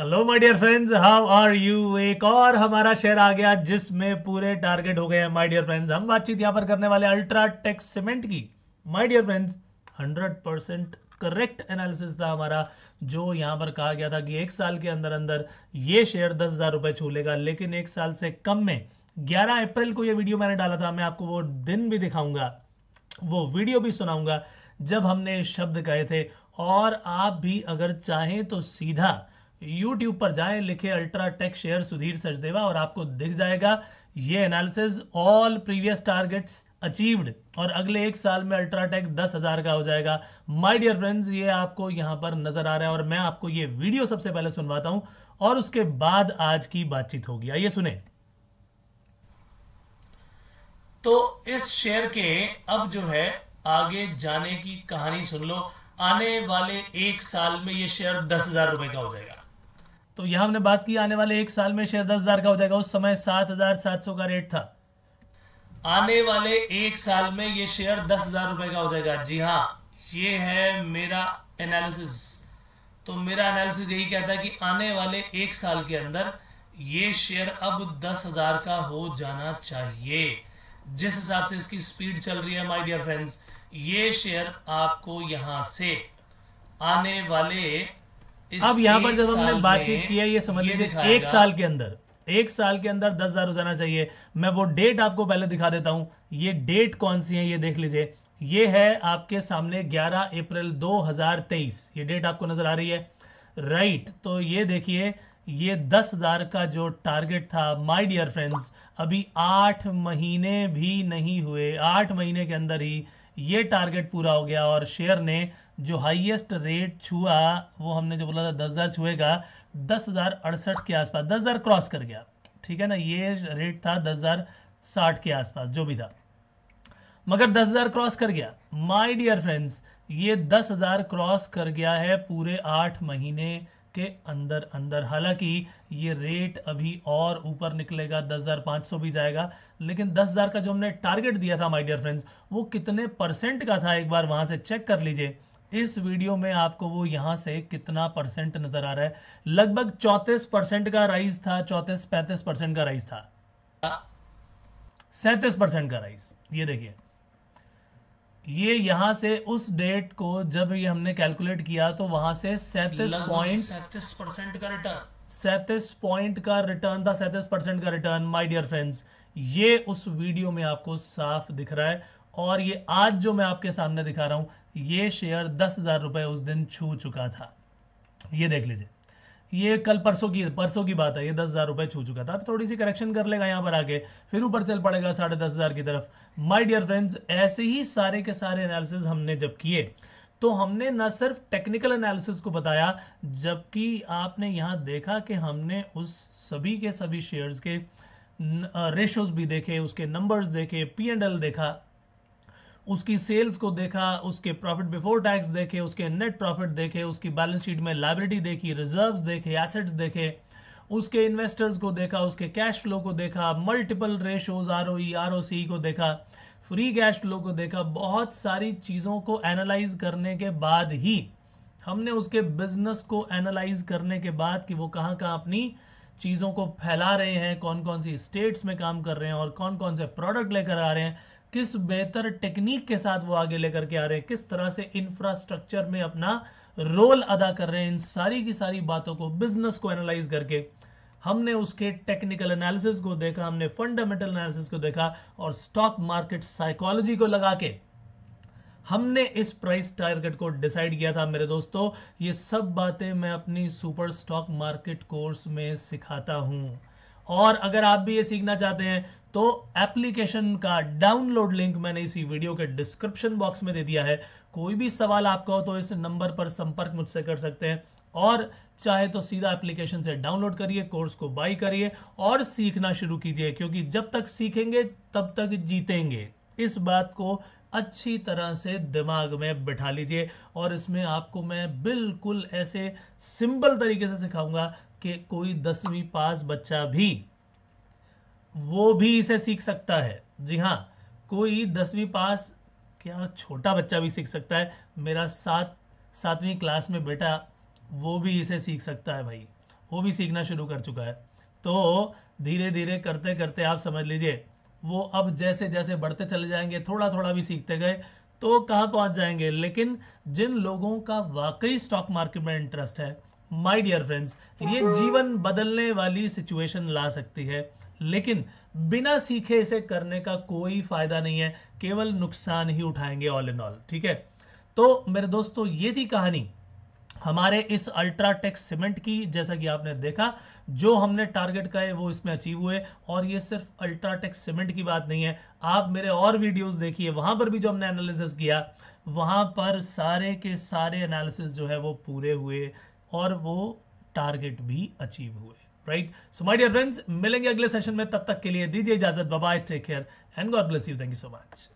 Hello my dear friends how are you एक और हमारा शेयर आ गया जिसमें पूरे टारगेट हो गए हैं माय डियर फ्रेंड्स हम बातचीत यहां पर करने वाले अल्ट्रा टेक सीमेंट की my dear friends 100 percent correct analysis था हमारा जो यहां पर कहा गया था कि एक साल के अंदर अंदर ये शेयर दस हजार रुपए छू लेगा लेकिन एक साल से कम में ग्यारह अप्रैल को ये वीडियो मैंने डाला था मैं आपको वो दिन भी दिखाऊंगा वो वीडियो भी सुनाऊंगा जब हमने शब्द कहे थे और आप भी अगर चाहें तो सीधा यूट्यूब पर जाएं लिखे UltraTech share Sudhir Sachdeva और आपको दिख जाएगा ये analysis all previous targets achieved और अगले एक साल में अल्ट्राटेक दस हजार का हो जाएगा माय डियर फ्रेंड्स ये आपको यहां पर नजर आ रहा है और मैं आपको ये वीडियो सबसे पहले सुनवाता हूं और उसके बाद आज की बातचीत होगी आइए सुने तो इस शेयर के अब जो है आगे जाने की कहानी सुन लो आने वाले एक साल में ये शेयर दस हजार रुपए का हो जाएगा तो यहां हमने बात की आने वाले एक साल में शेयर दस हजार का हो जाएगा उस समय सात हजार सात सौ का रेट था आने वाले एक साल में ये शेयर दस हजार रुपए का हो जाएगा जी हाँ ये है मेरा एनालिसिस तो मेरा एनालिसिस यही कहता है कि आने वाले एक साल के अंदर ये शेयर अब दस हजार का हो जाना चाहिए जिस हिसाब से इसकी स्पीड चल रही है माय डियर फ्रेंड्स ये शेयर आपको यहां से आने वाले अब यहाँ पर जब हमने बातचीत किया ये समझ लीजिए एक साल के अंदर एक साल के अंदर दस हजार रोजाना चाहिए मैं वो डेट आपको पहले दिखा देता हूं ये डेट कौन सी है ये देख लीजिए ये है आपके सामने 11 अप्रैल 2023 ये डेट आपको नजर आ रही है राइट तो ये देखिए ये दस हजार का जो टारगेट था माय डियर फ्रेंड्स अभी आठ महीने भी नहीं हुए आठ महीने के अंदर ही ये टारगेट पूरा हो गया और शेयर ने जो हाईएस्ट रेट छुआ वो हमने जो बोला था दस हज़ार छुएगा दस हज़ार अड़सठ के आसपास दस हज़ार क्रॉस कर गया ठीक है ना ये रेट था दस हज़ार साठ के आसपास जो भी था मगर दस हज़ार क्रॉस कर गया माय डियर फ्रेंड्स ये दस हज़ार क्रॉस कर गया है पूरे आठ महीने के अंदर अंदर हालांकि ये रेट अभी और ऊपर निकलेगा दस हजार पांच सौ भी जाएगा लेकिन हजार का जो हमने टारगेट दिया था माय डियर फ्रेंड्स वो कितने परसेंट का था एक बार वहां से चेक कर लीजिए इस वीडियो में आपको वो यहां से कितना परसेंट नजर आ रहा है लगभग चौतीस परसेंट का राइज था चौतीस पैंतीस परसेंट का राइज था सैतीस परसेंट का राइज ये देखिए ये यहाँ से उस डेट को जब ये हमने कैलकुलेट किया तो वहां से सैतीस पॉइंट सैतीस परसेंट का रिटर्न सैतीस पॉइंट का रिटर्न था सैतीस परसेंट का रिटर्न माय डियर फ्रेंड्स ये उस वीडियो में आपको साफ दिख रहा है और ये आज जो मैं आपके सामने दिखा रहा हूं ये शेयर दस हजार रुपए उस दिन छू चुका था ये देख लीजिए ये कल परसों की परसों की बात है ये दस हज़ार रुपए छू चुका था अब थोड़ी सी करेक्शन कर लेगा यहां पर आके फिर ऊपर चल पड़ेगा साढ़े दस हज़ार की तरफ माय डियर फ्रेंड्स ऐसे ही सारे के सारे एनालिसिस हमने जब किए तो हमने न सिर्फ टेक्निकल एनालिसिस को बताया जबकि आपने यहां देखा कि हमने उस सभी के सभी शेयर्स के रेशोज भी देखे उसके नंबर्स देखे पी एंड एल देखा उसकी सेल्स को देखा उसके प्रॉफिट बिफोर टैक्स देखे उसके नेट प्रॉफिट देखे उसकी बैलेंस शीट में लाइबिलिटी देखी रिजर्व देखे एसेट्स देखे उसके इन्वेस्टर्स को देखा उसके कैश फ्लो को देखा multiple ratios R O R O C को देखा फ्री कैश फ्लो को देखा बहुत सारी चीज़ों को एनालाइज करने के बाद ही हमने उसके बिजनेस को एनालाइज करने के बाद कि वो कहाँ कहाँ अपनी चीज़ों को फैला रहे हैं कौन कौन सी स्टेट्स में काम कर रहे हैं और कौन कौन से प्रोडक्ट लेकर आ रहे हैं किस बेहतर टेक्निक के साथ वो आगे लेकर के आ रहे हैं किस तरह से इंफ्रास्ट्रक्चर में अपना रोल अदा कर रहे हैं इन सारी की सारी बातों को बिजनेस को एनालाइज करके हमने उसके टेक्निकल एनालिसिस को देखा हमने फंडामेंटल एनालिसिस को देखा और स्टॉक मार्केट साइकोलॉजी को लगा के हमने इस प्राइस टारगेट को डिसाइड किया था मेरे दोस्तों ये सब बातें मैं अपनी सुपर स्टॉक मार्केट कोर्स में सिखाता हूं और अगर आप भी ये सीखना चाहते हैं तो एप्लीकेशन का डाउनलोड लिंक मैंने इसी वीडियो के डिस्क्रिप्शन बॉक्स में दे दिया है कोई भी सवाल आपका हो तो इस नंबर पर संपर्क मुझसे कर सकते हैं और चाहे तो सीधा एप्लीकेशन से डाउनलोड करिए कोर्स को बाई करिए और सीखना शुरू कीजिए क्योंकि जब तक सीखेंगे तब तक जीतेंगे इस बात को अच्छी तरह से दिमाग में बिठा लीजिए और इसमें आपको मैं बिल्कुल ऐसे सिंपल तरीके से सिखाऊंगा कि कोई दसवीं पास बच्चा भी वो भी इसे सीख सकता है जी हाँ कोई दसवीं पास क्या छोटा बच्चा भी सीख सकता है मेरा सात सातवीं क्लास में बेटा वो भी इसे सीख सकता है भाई वो भी सीखना शुरू कर चुका है तो धीरे धीरे करते करते आप समझ लीजिए वो अब जैसे जैसे बढ़ते चले जाएंगे थोड़ा थोड़ा भी सीखते गए तो कहाँ पहुंच जाएंगे लेकिन जिन लोगों का वाकई स्टॉक मार्केट में इंटरेस्ट है माय डियर फ्रेंड्स ये हाँ। जीवन बदलने वाली सिचुएशन ला सकती है लेकिन बिना सीखे इसे करने का कोई फायदा नहीं है केवल नुकसान ही उठाएंगे ऑल इन ऑल ठीक है तो मेरे दोस्तों ये थी कहानी हमारे इस अल्ट्राटेक सीमेंट की जैसा कि आपने देखा जो हमने टारगेट का है वो इसमें अचीव हुए और ये सिर्फ अल्ट्राटेक सीमेंट की बात नहीं है आप मेरे और वीडियोस देखिए वहां पर भी जो हमने एनालिसिस किया वहां पर सारे के सारे एनालिसिस जो है वो पूरे हुए और वो टारगेट भी अचीव हुए right so my dear friends मिलेंगे अगले सेशन में तब तक के लिए दीजिए इजाजत bye take care and God bless you thank you so much